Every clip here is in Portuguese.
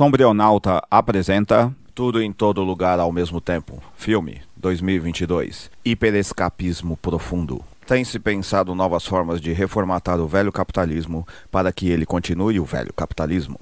Sombrionauta apresenta Tudo em Todo Lugar ao Mesmo Tempo, filme 2022, Hiperescapismo Profundo. Tem-se pensado novas formas de reformatar o velho capitalismo para que ele continue o velho capitalismo.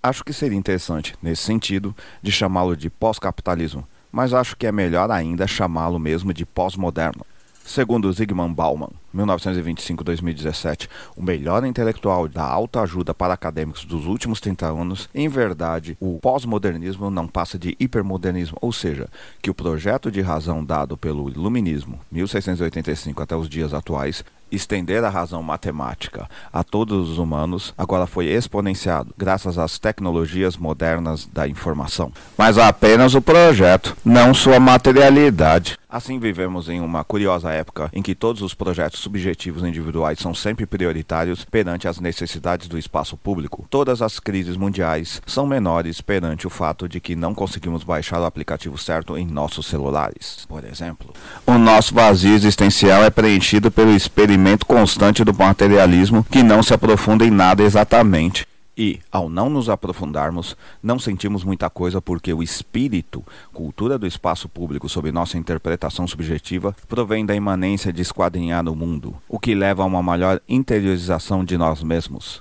Acho que seria interessante, nesse sentido, de chamá-lo de pós-capitalismo, mas acho que é melhor ainda chamá-lo mesmo de pós-moderno. Segundo Zygmunt Bauman, 1925-2017, o melhor intelectual da alta ajuda para acadêmicos dos últimos 30 anos, em verdade, o pós-modernismo não passa de hipermodernismo, ou seja, que o projeto de razão dado pelo Iluminismo, 1685 até os dias atuais, estender a razão matemática a todos os humanos agora foi exponenciado graças às tecnologias modernas da informação. Mas apenas o projeto, não sua materialidade. Assim, vivemos em uma curiosa época em que todos os projetos subjetivos individuais são sempre prioritários perante as necessidades do espaço público. Todas as crises mundiais são menores perante o fato de que não conseguimos baixar o aplicativo certo em nossos celulares, por exemplo. O nosso vazio existencial é preenchido pelo experimento constante do materialismo que não se aprofunda em nada exatamente e, ao não nos aprofundarmos, não sentimos muita coisa porque o espírito, cultura do espaço público sob nossa interpretação subjetiva, provém da imanência de esquadrinhar o mundo, o que leva a uma maior interiorização de nós mesmos.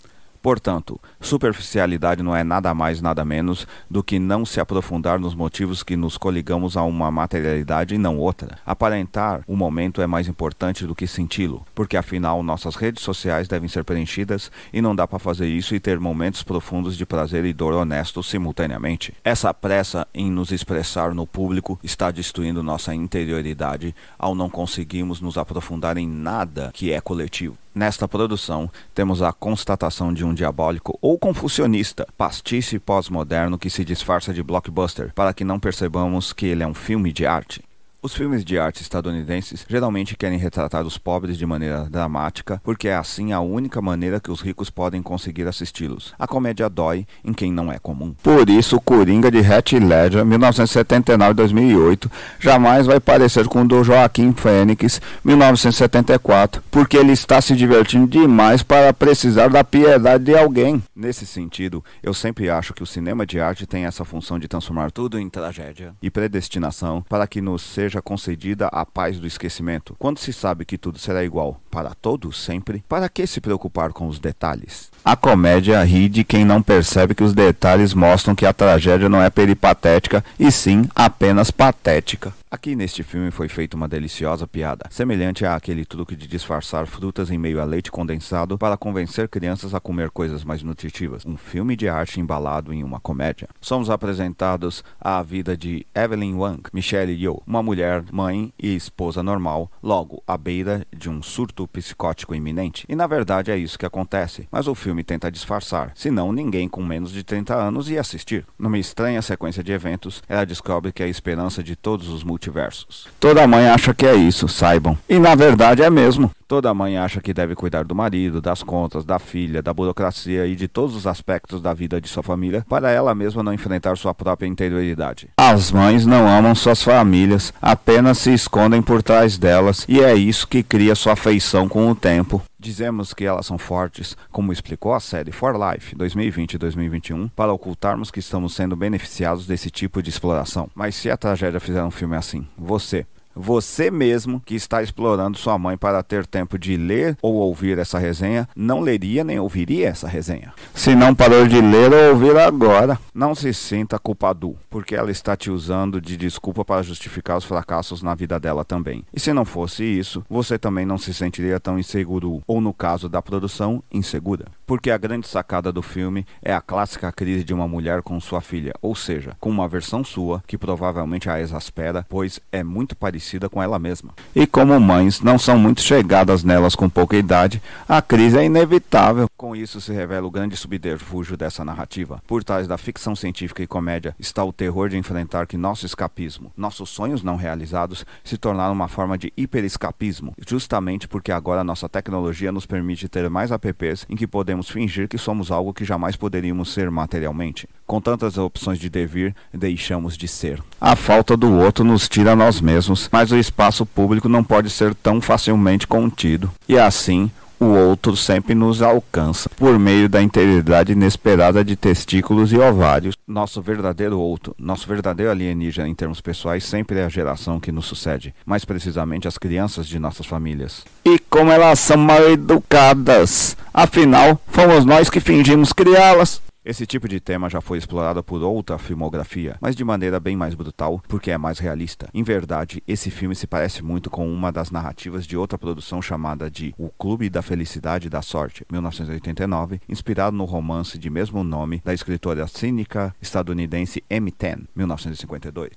Portanto, superficialidade não é nada mais, nada menos do que não se aprofundar nos motivos que nos coligamos a uma materialidade e não outra. Aparentar o momento é mais importante do que senti-lo, porque afinal nossas redes sociais devem ser preenchidas e não dá para fazer isso e ter momentos profundos de prazer e dor honestos simultaneamente. Essa pressa em nos expressar no público está destruindo nossa interioridade ao não conseguirmos nos aprofundar em nada que é coletivo. Nesta produção, temos a constatação de um diabólico ou confucionista, pastiche pós-moderno que se disfarça de blockbuster, para que não percebamos que ele é um filme de arte. Os filmes de arte estadunidenses geralmente querem retratar os pobres de maneira dramática, porque é assim a única maneira que os ricos podem conseguir assisti-los. A comédia dói em quem não é comum. Por isso, o Coringa de Heath Ledger, 1979-2008, jamais vai parecer com o do Joaquim Fênix, 1974, porque ele está se divertindo demais para precisar da piedade de alguém. Nesse sentido, eu sempre acho que o cinema de arte tem essa função de transformar tudo em tragédia e predestinação para que nos seja seja concedida a paz do esquecimento, quando se sabe que tudo será igual para todos sempre, para que se preocupar com os detalhes? A comédia ri de quem não percebe que os detalhes mostram que a tragédia não é peripatética e sim apenas patética. Aqui neste filme foi feita uma deliciosa piada, semelhante àquele truque de disfarçar frutas em meio a leite condensado para convencer crianças a comer coisas mais nutritivas. Um filme de arte embalado em uma comédia. Somos apresentados à vida de Evelyn Wang, Michelle Yeoh, uma mulher, mãe e esposa normal, logo à beira de um surto psicótico iminente. E na verdade é isso que acontece, mas o filme tenta disfarçar, senão ninguém com menos de 30 anos ia assistir. Numa estranha sequência de eventos, ela descobre que a esperança de todos os multiversos. Toda mãe acha que é isso, saibam. E na verdade é mesmo. Toda mãe acha que deve cuidar do marido, das contas, da filha, da burocracia e de todos os aspectos da vida de sua família para ela mesma não enfrentar sua própria interioridade. As mães não amam suas famílias, apenas se escondem por trás delas e é isso que cria sua afeição com o tempo. Dizemos que elas são fortes, como explicou a série For Life 2020 e 2021, para ocultarmos que estamos sendo beneficiados desse tipo de exploração. Mas se a tragédia fizer um filme assim, você, você mesmo que está explorando sua mãe para ter tempo de ler ou ouvir essa resenha, não leria nem ouviria essa resenha. Se não parou de ler ou ouvir agora, não se sinta culpado, porque ela está te usando de desculpa para justificar os fracassos na vida dela também. E se não fosse isso, você também não se sentiria tão inseguro, ou no caso da produção, insegura. Porque a grande sacada do filme é a clássica crise de uma mulher com sua filha, ou seja, com uma versão sua que provavelmente a exaspera, pois é muito parecida parecida com ela mesma. E como mães não são muito chegadas nelas com pouca idade, a crise é inevitável. Com isso se revela o grande subterfúgio dessa narrativa. Por trás da ficção científica e comédia está o terror de enfrentar que nosso escapismo, nossos sonhos não realizados, se tornaram uma forma de hiperescapismo, justamente porque agora nossa tecnologia nos permite ter mais apps em que podemos fingir que somos algo que jamais poderíamos ser materialmente. Com tantas opções de devir, deixamos de ser. A falta do outro nos tira a nós mesmos, mas o espaço público não pode ser tão facilmente contido, e assim o outro sempre nos alcança, por meio da integridade inesperada de testículos e ovários. Nosso verdadeiro outro, nosso verdadeiro alienígena em termos pessoais, sempre é a geração que nos sucede, mais precisamente as crianças de nossas famílias. E como elas são mal educadas! Afinal, fomos nós que fingimos criá-las. Esse tipo de tema já foi explorado por outra filmografia, mas de maneira bem mais brutal, porque é mais realista. Em verdade, esse filme se parece muito com uma das narrativas de outra produção chamada de O Clube da Felicidade e da Sorte, 1989, inspirado no romance de mesmo nome da escritora cínica estadunidense M. Tan, 1952.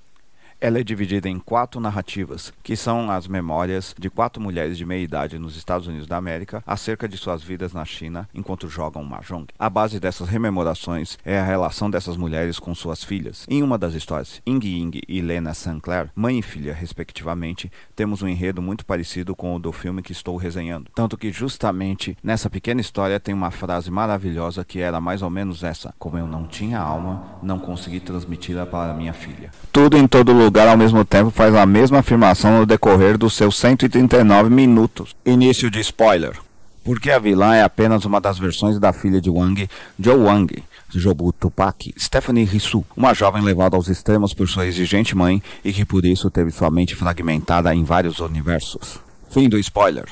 Ela é dividida em quatro narrativas, que são as memórias de quatro mulheres de meia idade nos Estados Unidos da América acerca de suas vidas na China enquanto jogam mahjong. A base dessas rememorações é a relação dessas mulheres com suas filhas. Em uma das histórias, Ying Ying e Lena Sinclair, mãe e filha respectivamente, temos um enredo muito parecido com o do filme que estou resenhando. Tanto que justamente nessa pequena história tem uma frase maravilhosa que era mais ou menos essa: como eu não tinha alma, não consegui transmiti-la para minha filha. Tudo em todo lugar lugar ao mesmo tempo faz a mesma afirmação no decorrer dos seus 139 minutos. Início de spoiler. Porque a vilã é apenas uma das versões da filha de Wang, Zhou Wang, Jobu Tupac, Stephanie Risu, uma jovem levada aos extremos por sua exigente mãe e que por isso teve sua mente fragmentada em vários universos. Fim do spoiler.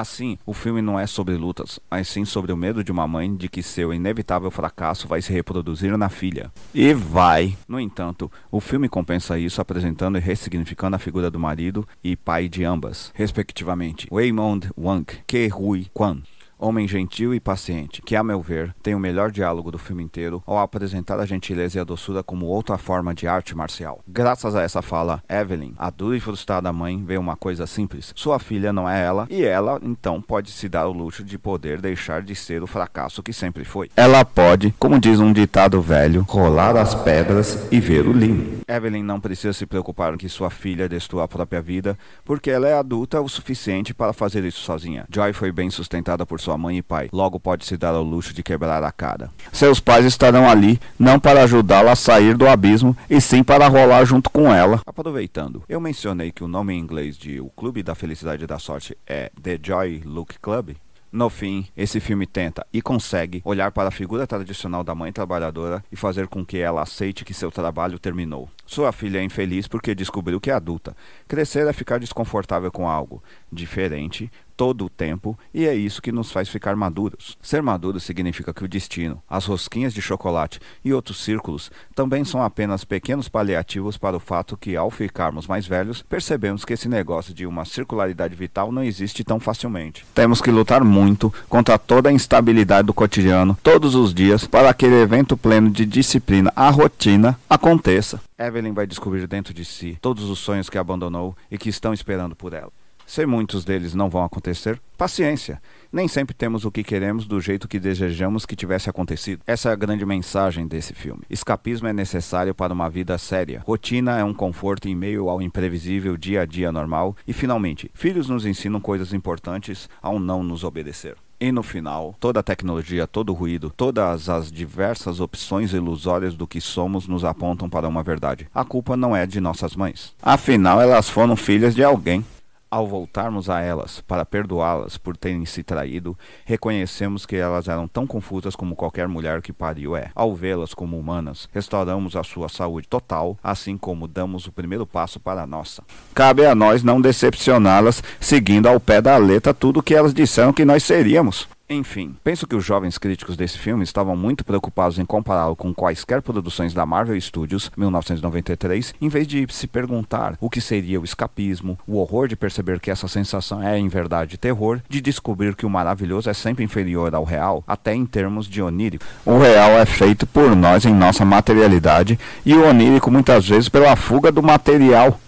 Assim, o filme não é sobre lutas, mas sim sobre o medo de uma mãe de que seu inevitável fracasso vai se reproduzir na filha. E vai! No entanto, o filme compensa isso apresentando e ressignificando a figura do marido e pai de ambas, respectivamente, Waymond Wang, Ke Hui Kwan homem gentil e paciente, que, a meu ver, tem o melhor diálogo do filme inteiro ao apresentar a gentileza e a doçura como outra forma de arte marcial. Graças a essa fala, Evelyn, a dura e frustrada mãe, vê uma coisa simples: sua filha não é ela, e ela então pode se dar o luxo de poder deixar de ser o fracasso que sempre foi. Ela pode, como diz um ditado velho, rolar as pedras e ver o limo. Evelyn não precisa se preocupar que sua filha destrua a própria vida, porque ela é adulta o suficiente para fazer isso sozinha. Joy foi bem sustentada por sua mãe e pai, logo pode se dar ao luxo de quebrar a cara. Seus pais estarão ali não para ajudá-la a sair do abismo, e sim para rolar junto com ela. Aproveitando, eu mencionei que o nome em inglês de O Clube da Felicidade e da Sorte é The Joy Look Club, no fim, esse filme tenta e consegue olhar para a figura tradicional da mãe trabalhadora e fazer com que ela aceite que seu trabalho terminou. Sua filha é infeliz porque descobriu que é adulta. Crescer é ficar desconfortável com algo diferente, todo o tempo e é isso que nos faz ficar maduros. Ser maduro significa que o destino, as rosquinhas de chocolate e outros círculos também são apenas pequenos paliativos para o fato que, ao ficarmos mais velhos, percebemos que esse negócio de uma circularidade vital não existe tão facilmente. Temos que lutar muito contra toda a instabilidade do cotidiano, todos os dias, para que aquele evento pleno de disciplina, a rotina, aconteça. Evelyn vai descobrir dentro de si todos os sonhos que abandonou e que estão esperando por ela. Se muitos deles não vão acontecer, paciência. Nem sempre temos o que queremos do jeito que desejamos que tivesse acontecido. Essa é a grande mensagem desse filme. Escapismo é necessário para uma vida séria. Rotina é um conforto em meio ao imprevisível dia a dia normal. E finalmente, filhos nos ensinam coisas importantes ao não nos obedecer. E no final, toda a tecnologia, todo o ruído, todas as diversas opções ilusórias do que somos nos apontam para uma verdade. A culpa não é de nossas mães. Afinal, elas foram filhas de alguém. Ao voltarmos a elas para perdoá-las por terem se traído, reconhecemos que elas eram tão confusas como qualquer mulher que pariu é. Ao vê-las como humanas, restauramos a sua saúde total, assim como damos o primeiro passo para a nossa. Cabe a nós não decepcioná-las, seguindo ao pé da letra tudo o que elas disseram que nós seríamos. Enfim, penso que os jovens críticos desse filme estavam muito preocupados em compará-lo com quaisquer produções da Marvel Studios, 1993, em vez de se perguntar o que seria o escapismo, o horror de perceber que essa sensação é, em verdade, terror, de descobrir que o maravilhoso é sempre inferior ao real, até em termos de onírico. O real é feito por nós em nossa materialidade e o onírico muitas vezes pela fuga do material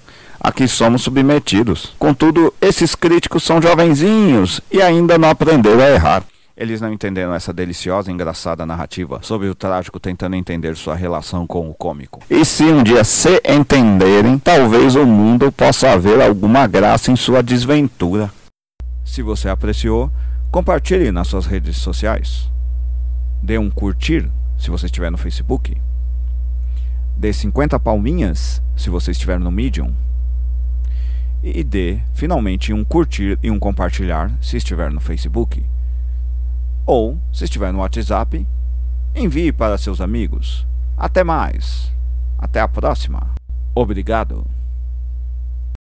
a que somos submetidos. Contudo, esses críticos são jovenzinhos e ainda não aprenderam a errar. Eles não entenderam essa deliciosa e engraçada narrativa sobre o trágico tentando entender sua relação com o cômico. E se um dia se entenderem, talvez o mundo possa haver alguma graça em sua desventura. Se você apreciou, compartilhe nas suas redes sociais. Dê um curtir se você estiver no Facebook. Dê 50 palminhas se você estiver no Medium. E dê finalmente um curtir e um compartilhar se estiver no Facebook. Ou, se estiver no WhatsApp, envie para seus amigos. Até mais. Até a próxima. Obrigado.